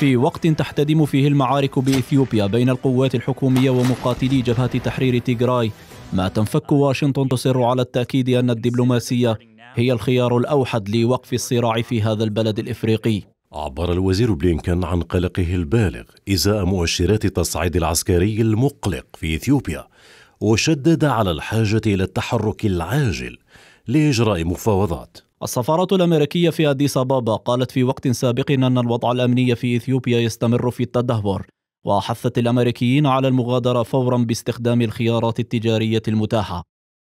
في وقت تحتدم فيه المعارك باثيوبيا بين القوات الحكوميه ومقاتلي جبهه تحرير تيغراي ما تنفك واشنطن تصر على التاكيد ان الدبلوماسيه هي الخيار الاوحد لوقف الصراع في هذا البلد الافريقي عبر الوزير بلينكن عن قلقه البالغ ازاء مؤشرات التصعيد العسكري المقلق في اثيوبيا وشدد على الحاجه الى التحرك العاجل لاجراء مفاوضات السفارة الأمريكية في أديس أبابا قالت في وقت سابق أن الوضع الأمني في إثيوبيا يستمر في التدهور وحثت الأمريكيين على المغادرة فورا باستخدام الخيارات التجارية المتاحة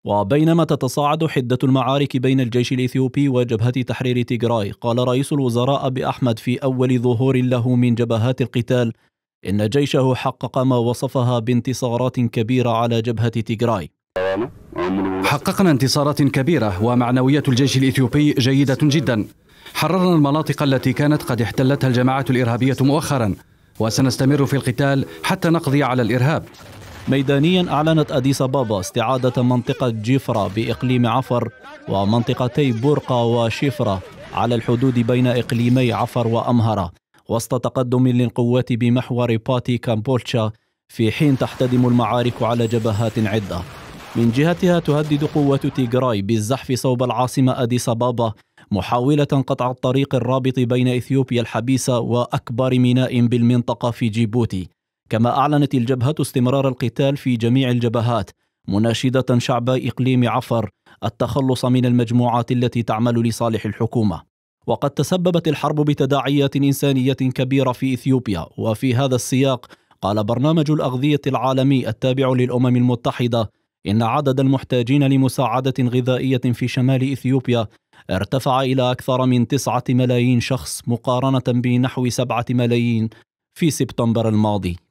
وبينما تتصاعد حدة المعارك بين الجيش الإثيوبي وجبهة تحرير تيغراي قال رئيس الوزراء بأحمد في أول ظهور له من جبهات القتال إن جيشه حقق ما وصفها بانتصارات كبيرة على جبهة تيغراي حققنا انتصارات كبيرة ومعنوية الجيش الإثيوبي جيدة جدا حررنا المناطق التي كانت قد احتلتها الجماعات الإرهابية مؤخرا وسنستمر في القتال حتى نقضي على الإرهاب ميدانيا أعلنت أديس بابا استعادة منطقة جيفرا بإقليم عفر ومنطقتي بورقة وشفرة على الحدود بين إقليمي عفر وأمهرة وسط تقدم للقوات بمحور باتي كامبولتشا في حين تحتدم المعارك على جبهات عده من جهتها تهدد قوة تيغراي بالزحف صوب العاصمة أديس أبابا محاولة قطع الطريق الرابط بين إثيوبيا الحبيسة وأكبر ميناء بالمنطقة في جيبوتي كما أعلنت الجبهة استمرار القتال في جميع الجبهات مناشدة شعب إقليم عفر التخلص من المجموعات التي تعمل لصالح الحكومة وقد تسببت الحرب بتداعيات إنسانية كبيرة في إثيوبيا وفي هذا السياق قال برنامج الأغذية العالمي التابع للأمم المتحدة إن عدد المحتاجين لمساعدة غذائية في شمال إثيوبيا ارتفع إلى أكثر من تسعة ملايين شخص مقارنة بنحو سبعة ملايين في سبتمبر الماضي